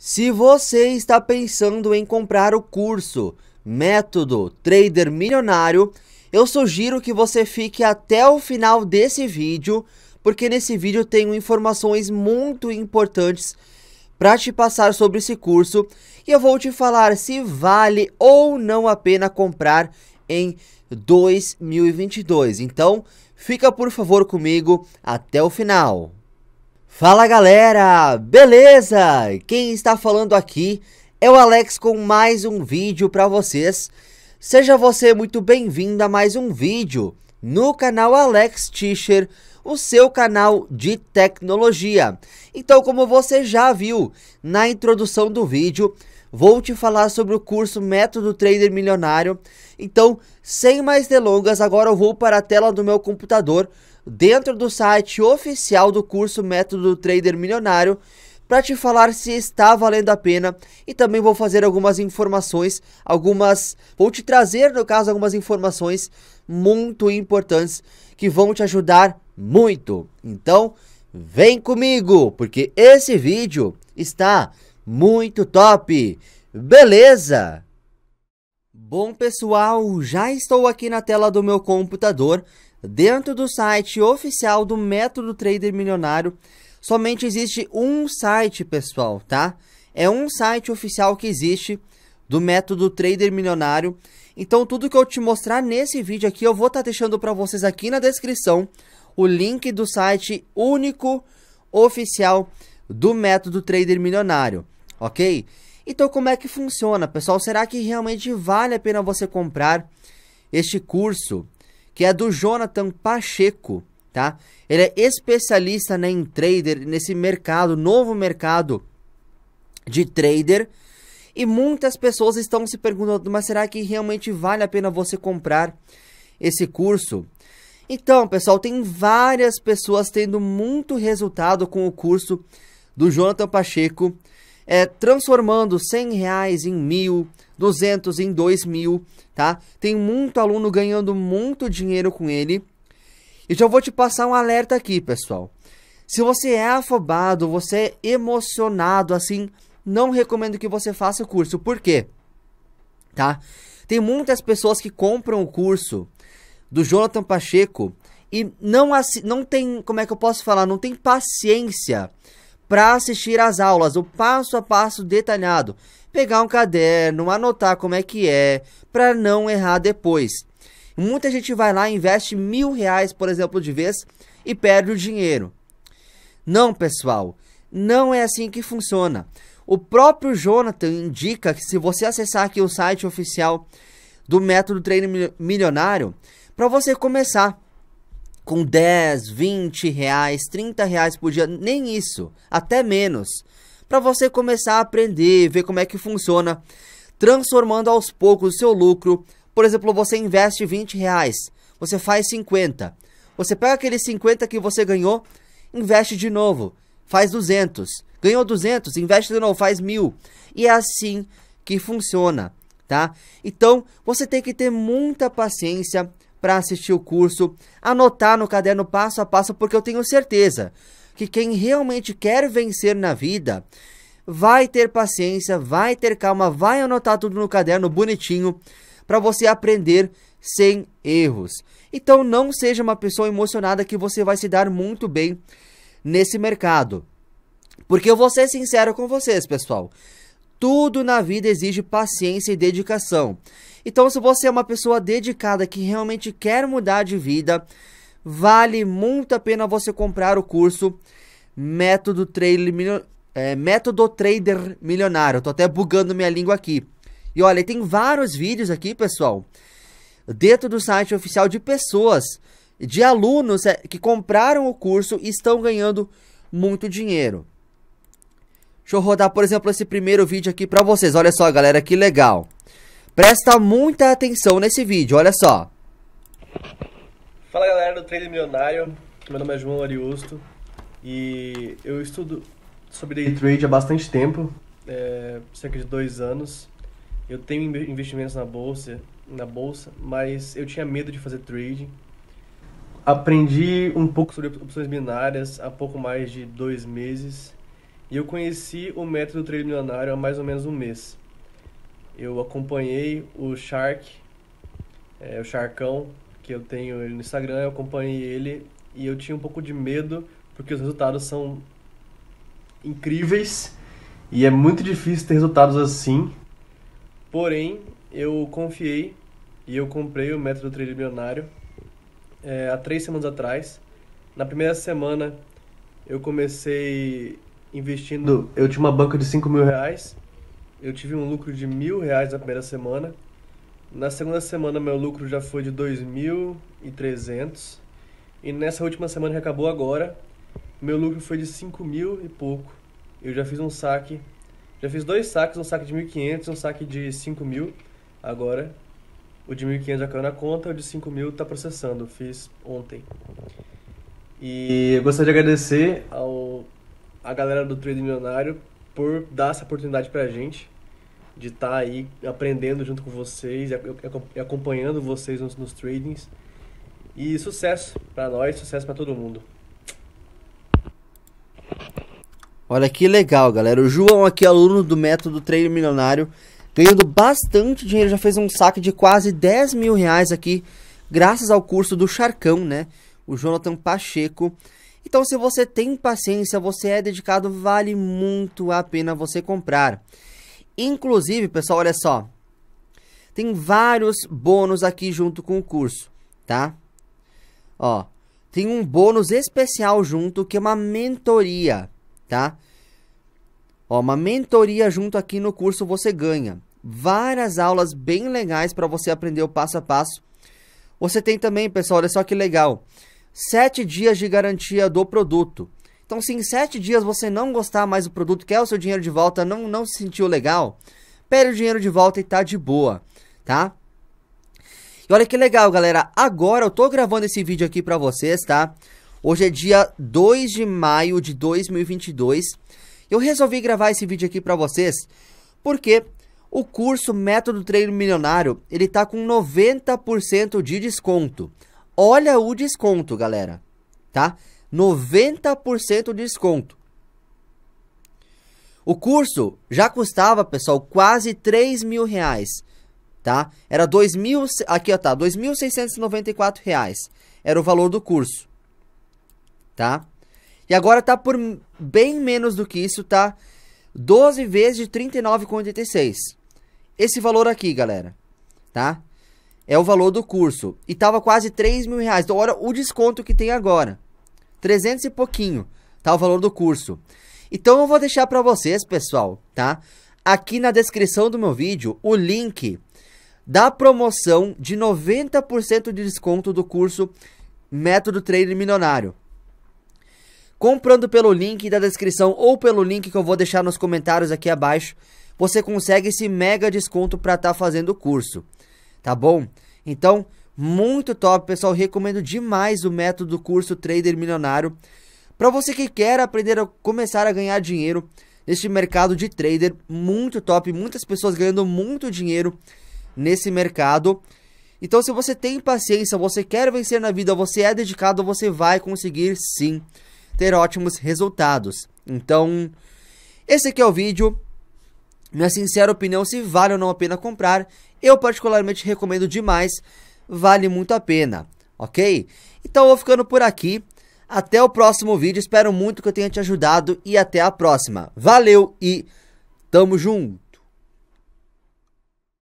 Se você está pensando em comprar o curso Método Trader Milionário, eu sugiro que você fique até o final desse vídeo, porque nesse vídeo tenho informações muito importantes para te passar sobre esse curso e eu vou te falar se vale ou não a pena comprar em 2022. Então, fica por favor comigo até o final. Fala galera, beleza? Quem está falando aqui é o Alex com mais um vídeo para vocês. Seja você muito bem-vindo a mais um vídeo no canal Alex Tischer, o seu canal de tecnologia. Então, como você já viu na introdução do vídeo, vou te falar sobre o curso Método Trader Milionário. Então, sem mais delongas, agora eu vou para a tela do meu computador, dentro do site oficial do curso Método Trader Milionário, para te falar se está valendo a pena e também vou fazer algumas informações, algumas, vou te trazer no caso algumas informações muito importantes que vão te ajudar muito. Então, vem comigo, porque esse vídeo está muito top! Beleza! Bom pessoal, já estou aqui na tela do meu computador, dentro do site oficial do Método Trader Milionário. Somente existe um site, pessoal, tá? É um site oficial que existe do Método Trader Milionário. Então tudo que eu te mostrar nesse vídeo aqui, eu vou estar tá deixando para vocês aqui na descrição o link do site único oficial do Método Trader Milionário ok? Então como é que funciona, pessoal? Será que realmente vale a pena você comprar este curso, que é do Jonathan Pacheco, tá? Ele é especialista né, em trader, nesse mercado, novo mercado de trader, e muitas pessoas estão se perguntando, mas será que realmente vale a pena você comprar esse curso? Então, pessoal, tem várias pessoas tendo muito resultado com o curso do Jonathan Pacheco, é, transformando 100 reais em mil, 200 em dois mil, tá? Tem muito aluno ganhando muito dinheiro com ele. E já vou te passar um alerta aqui, pessoal. Se você é afobado, você é emocionado, assim, não recomendo que você faça o curso. Por quê? Tá? Tem muitas pessoas que compram o curso do Jonathan Pacheco e não, não tem, como é que eu posso falar, não tem paciência para assistir às aulas, o passo a passo detalhado. Pegar um caderno, anotar como é que é, para não errar depois. Muita gente vai lá, investe mil reais, por exemplo, de vez e perde o dinheiro. Não, pessoal, não é assim que funciona. O próprio Jonathan indica que se você acessar aqui o site oficial do Método Treino Milionário, para você começar com 10, 20 reais, 30 reais por dia, nem isso, até menos, para você começar a aprender, ver como é que funciona, transformando aos poucos o seu lucro. Por exemplo, você investe 20 reais, você faz 50, você pega aqueles 50 que você ganhou, investe de novo, faz 200, ganhou 200, investe de novo, faz 1000. e é assim que funciona, tá? Então, você tem que ter muita paciência, para assistir o curso, anotar no caderno passo a passo, porque eu tenho certeza que quem realmente quer vencer na vida vai ter paciência, vai ter calma, vai anotar tudo no caderno bonitinho para você aprender sem erros. Então não seja uma pessoa emocionada que você vai se dar muito bem nesse mercado. Porque eu vou ser sincero com vocês, pessoal. Tudo na vida exige paciência e dedicação. Então, se você é uma pessoa dedicada que realmente quer mudar de vida, vale muito a pena você comprar o curso Método Trader, é, Método Trader Milionário. Estou até bugando minha língua aqui. E olha, tem vários vídeos aqui, pessoal, dentro do site oficial de pessoas, de alunos é, que compraram o curso e estão ganhando muito dinheiro. Deixa eu rodar, por exemplo, esse primeiro vídeo aqui pra vocês. Olha só, galera, que legal. Presta muita atenção nesse vídeo, olha só. Fala, galera do Trade Milionário. Meu nome é João Ariosto e eu estudo sobre day trade há bastante tempo, é, cerca de dois anos. Eu tenho investimentos na bolsa, na bolsa, mas eu tinha medo de fazer trading. Aprendi um pouco sobre opções binárias há pouco mais de dois meses e eu conheci o método milionário há mais ou menos um mês. Eu acompanhei o Shark, é, o Sharkão, que eu tenho ele no Instagram, eu acompanhei ele e eu tinha um pouco de medo porque os resultados são incríveis e é muito difícil ter resultados assim. Porém, eu confiei e eu comprei o método trilionário é, há três semanas atrás. Na primeira semana eu comecei investindo. Eu tinha uma banca de 5 mil reais, eu tive um lucro de mil reais na primeira semana. Na segunda semana, meu lucro já foi de 2.300. E nessa última semana que acabou agora, meu lucro foi de 5 mil e pouco. Eu já fiz um saque, já fiz dois saques, um saque de 1.500 e um saque de 5 mil. Agora, o de 1.500 já caiu na conta, o de 5 mil está processando, fiz ontem. E eu gostaria de agradecer ao a galera do Trade Milionário por dar essa oportunidade pra gente de estar tá aí aprendendo junto com vocês e acompanhando vocês nos, nos tradings. E sucesso para nós, sucesso para todo mundo. Olha que legal, galera. O João aqui, aluno do método Trade Milionário, ganhando bastante dinheiro, já fez um saque de quase 10 mil reais aqui, graças ao curso do Charcão, né? O Jonathan Pacheco então, se você tem paciência, você é dedicado, vale muito a pena você comprar. Inclusive, pessoal, olha só. Tem vários bônus aqui junto com o curso, tá? Ó, tem um bônus especial junto que é uma mentoria, tá? Ó, uma mentoria junto aqui no curso você ganha. Várias aulas bem legais para você aprender o passo a passo. Você tem também, pessoal, olha só que legal sete dias de garantia do produto. Então, se em sete dias você não gostar mais do produto, quer o seu dinheiro de volta, não, não se sentiu legal, pede o dinheiro de volta e tá de boa, tá? E olha que legal, galera. Agora eu tô gravando esse vídeo aqui pra vocês, tá? Hoje é dia 2 de maio de 2022. Eu resolvi gravar esse vídeo aqui pra vocês porque o curso Método Treino Milionário, ele tá com 90% de desconto. Olha o desconto, galera, tá? 90% de desconto. O curso já custava, pessoal, quase 3 mil reais, tá? Era 2 mil, aqui ó, tá, 2.694 reais era o valor do curso, tá? E agora tá por bem menos do que isso, tá? 12 vezes de 39,86. Esse valor aqui, galera, tá? é o valor do curso. E tava quase 3 mil reais. Então, olha o desconto que tem agora. 300 e pouquinho, tá? O valor do curso. Então, eu vou deixar para vocês, pessoal, tá? Aqui na descrição do meu vídeo, o link da promoção de 90% de desconto do curso Método Trader Milionário. Comprando pelo link da descrição ou pelo link que eu vou deixar nos comentários aqui abaixo, você consegue esse mega desconto para estar tá fazendo o curso tá bom? Então, muito top, pessoal. Recomendo demais o método do curso Trader Milionário. Para você que quer aprender a começar a ganhar dinheiro neste mercado de trader, muito top, muitas pessoas ganhando muito dinheiro nesse mercado. Então, se você tem paciência, você quer vencer na vida, você é dedicado, você vai conseguir sim ter ótimos resultados. Então, esse aqui é o vídeo. Minha sincera opinião se vale ou não a pena comprar eu particularmente recomendo demais, vale muito a pena, ok? Então eu vou ficando por aqui. Até o próximo vídeo, espero muito que eu tenha te ajudado e até a próxima. Valeu e tamo junto!